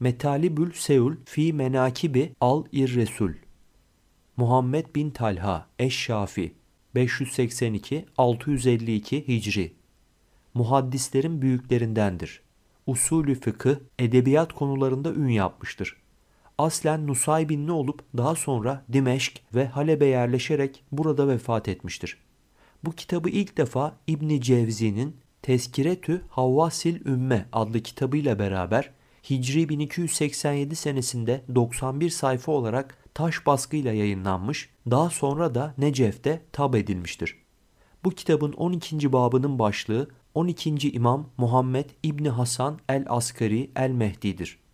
Metalibül Seul fi menakibi al ir resul Muhammed bin Talha Eşşafi 582 652 Hicri. Muhaddislerin büyüklerindendir. Usulü fıkı edebiyat konularında ün yapmıştır. Aslen Nusaybinli olup daha sonra Dimeşk ve Halep'e yerleşerek burada vefat etmiştir. Bu kitabı ilk defa İbni Cevzi'nin Teskiretü Havvasil Ümme adlı kitabıyla beraber Hicri 1287 senesinde 91 sayfa olarak taş baskıyla yayınlanmış, daha sonra da Necef'te tab edilmiştir. Bu kitabın 12. babının başlığı 12. İmam Muhammed İbni Hasan el-Askari el-Mehdi'dir.